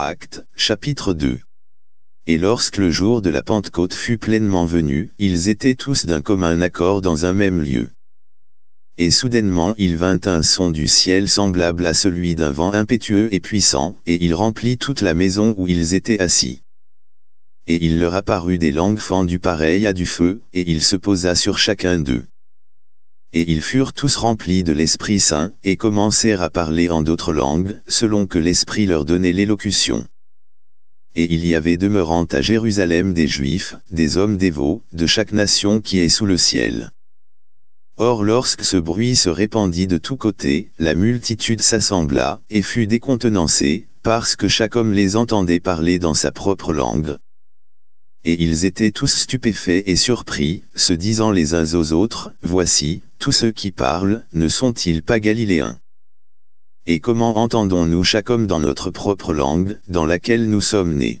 Actes, chapitre 2. Et lorsque le jour de la Pentecôte fut pleinement venu, ils étaient tous d'un commun accord dans un même lieu. Et soudainement il vint un son du ciel semblable à celui d'un vent impétueux et puissant, et il remplit toute la maison où ils étaient assis. Et il leur apparut des langues fendues pareilles à du feu, et il se posa sur chacun d'eux et ils furent tous remplis de l'Esprit Saint, et commencèrent à parler en d'autres langues, selon que l'Esprit leur donnait l'élocution. Et il y avait demeurant à Jérusalem des Juifs, des hommes dévots, de chaque nation qui est sous le ciel. Or lorsque ce bruit se répandit de tous côtés, la multitude s'assembla, et fut décontenancée, parce que chaque homme les entendait parler dans sa propre langue. Et ils étaient tous stupéfaits et surpris, se disant les uns aux autres, « Voici, tous ceux qui parlent, ne sont-ils pas galiléens Et comment entendons-nous chaque homme dans notre propre langue, dans laquelle nous sommes nés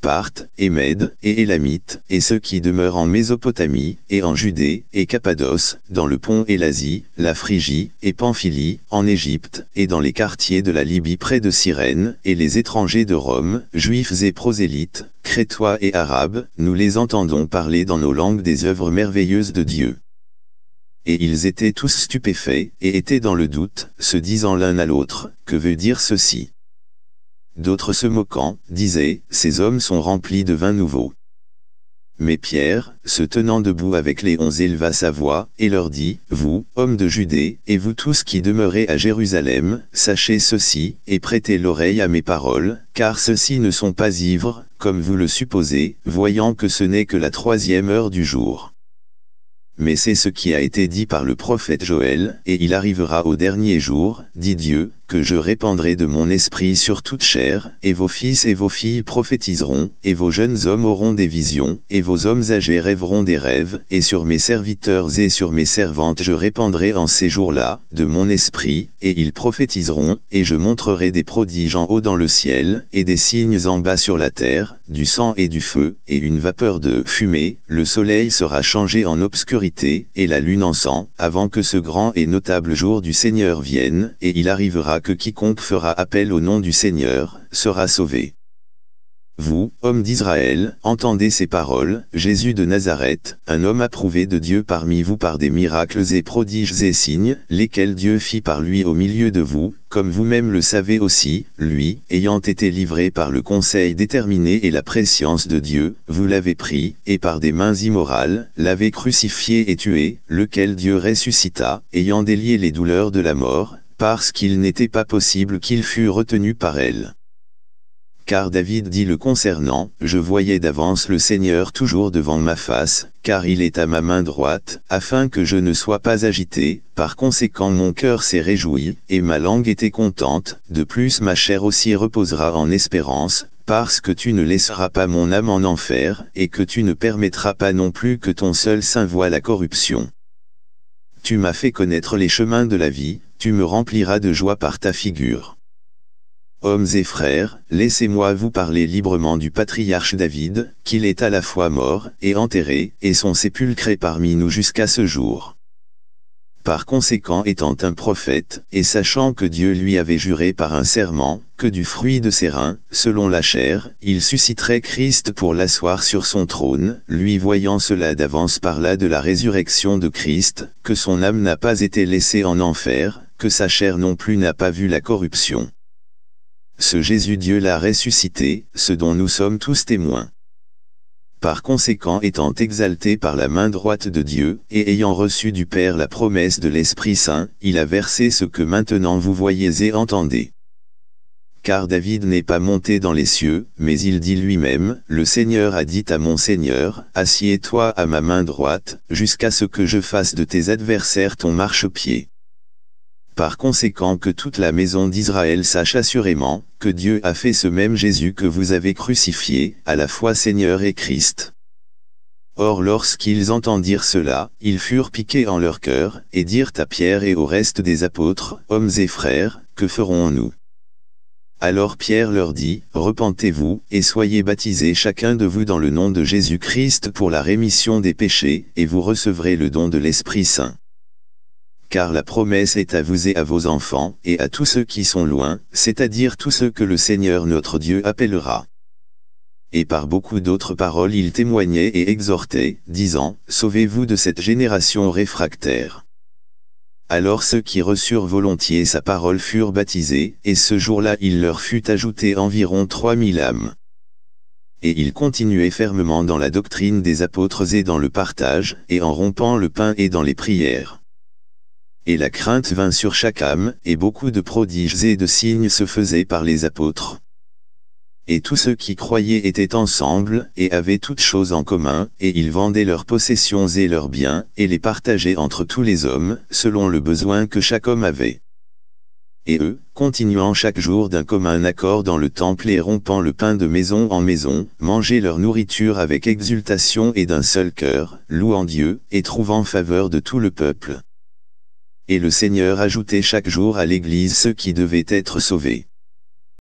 Parthes, et Mèdes, et Élamites, et ceux qui demeurent en Mésopotamie, et en Judée, et Cappadoce, dans le Pont et l'Asie, la Phrygie, et Pamphylie, en Égypte, et dans les quartiers de la Libye près de Cyrène, et les étrangers de Rome, juifs et prosélytes, crétois et arabes, nous les entendons parler dans nos langues des œuvres merveilleuses de Dieu et ils étaient tous stupéfaits, et étaient dans le doute, se disant l'un à l'autre, que veut dire ceci D'autres se moquant, disaient, ces hommes sont remplis de vin nouveau. Mais Pierre, se tenant debout avec les onze éleva sa voix, et leur dit, Vous, hommes de Judée, et vous tous qui demeurez à Jérusalem, sachez ceci, et prêtez l'oreille à mes paroles, car ceux-ci ne sont pas ivres, comme vous le supposez, voyant que ce n'est que la troisième heure du jour mais c'est ce qui a été dit par le prophète Joël, et il arrivera au dernier jour, dit Dieu, que je répandrai de mon esprit sur toute chair, et vos fils et vos filles prophétiseront, et vos jeunes hommes auront des visions, et vos hommes âgés rêveront des rêves, et sur mes serviteurs et sur mes servantes je répandrai en ces jours-là, de mon esprit, et ils prophétiseront, et je montrerai des prodiges en haut dans le ciel, et des signes en bas sur la terre, du sang et du feu, et une vapeur de fumée, le soleil sera changé en obscurité, et la lune en sang, avant que ce grand et notable jour du Seigneur vienne, et il arrivera que quiconque fera appel au nom du Seigneur, sera sauvé. Vous, hommes d'Israël, entendez ces paroles, Jésus de Nazareth, un homme approuvé de Dieu parmi vous par des miracles et prodiges et signes, lesquels Dieu fit par lui au milieu de vous, comme vous-même le savez aussi, lui, ayant été livré par le conseil déterminé et la préscience de Dieu, vous l'avez pris, et par des mains immorales, l'avez crucifié et tué, lequel Dieu ressuscita, ayant délié les douleurs de la mort, parce qu'il n'était pas possible qu'il fût retenu par elle. Car David dit le concernant, « Je voyais d'avance le Seigneur toujours devant ma face, car il est à ma main droite, afin que je ne sois pas agité, par conséquent mon cœur s'est réjoui, et ma langue était contente, de plus ma chair aussi reposera en espérance, parce que tu ne laisseras pas mon âme en enfer, et que tu ne permettras pas non plus que ton seul saint voie la corruption. Tu m'as fait connaître les chemins de la vie, tu me rempliras de joie par ta figure. Hommes et frères, laissez-moi vous parler librement du patriarche David, qu'il est à la fois mort et enterré, et son sépulcre est parmi nous jusqu'à ce jour. Par conséquent étant un prophète, et sachant que Dieu lui avait juré par un serment, que du fruit de ses reins, selon la chair, il susciterait Christ pour l'asseoir sur son trône, lui voyant cela d'avance par là de la résurrection de Christ, que son âme n'a pas été laissée en enfer, sa chair non plus n'a pas vu la corruption. Ce Jésus-Dieu l'a ressuscité, ce dont nous sommes tous témoins. Par conséquent étant exalté par la main droite de Dieu, et ayant reçu du Père la promesse de l'Esprit Saint, il a versé ce que maintenant vous voyez et entendez. Car David n'est pas monté dans les cieux, mais il dit lui-même, Le Seigneur a dit à mon Seigneur, Assieds-toi à ma main droite, jusqu'à ce que je fasse de tes adversaires ton marchepied par conséquent que toute la maison d'Israël sache assurément, que Dieu a fait ce même Jésus que vous avez crucifié, à la fois Seigneur et Christ. Or lorsqu'ils entendirent cela, ils furent piqués en leur cœur, et dirent à Pierre et au reste des apôtres, hommes et frères, que ferons-nous alors Pierre leur dit, Repentez-vous, et soyez baptisés chacun de vous dans le nom de Jésus-Christ pour la rémission des péchés, et vous recevrez le don de l'Esprit Saint car la promesse est à vous et à vos enfants, et à tous ceux qui sont loin, c'est-à-dire tous ceux que le Seigneur notre Dieu appellera. Et par beaucoup d'autres paroles il témoignait et exhortait, disant, Sauvez-vous de cette génération réfractaire. Alors ceux qui reçurent volontiers sa parole furent baptisés, et ce jour-là il leur fut ajouté environ trois mille âmes et il continuait fermement dans la doctrine des apôtres et dans le partage, et en rompant le pain et dans les prières. Et la crainte vint sur chaque âme, et beaucoup de prodiges et de signes se faisaient par les apôtres. Et tous ceux qui croyaient étaient ensemble, et avaient toutes choses en commun, et ils vendaient leurs possessions et leurs biens, et les partageaient entre tous les hommes, selon le besoin que chaque homme avait. Et eux, continuant chaque jour d'un commun accord dans le temple et rompant le pain de maison en maison, mangeaient leur nourriture avec exultation et d'un seul cœur, louant Dieu, et trouvant faveur de tout le peuple et le Seigneur ajoutait chaque jour à l'Église ceux qui devaient être sauvés.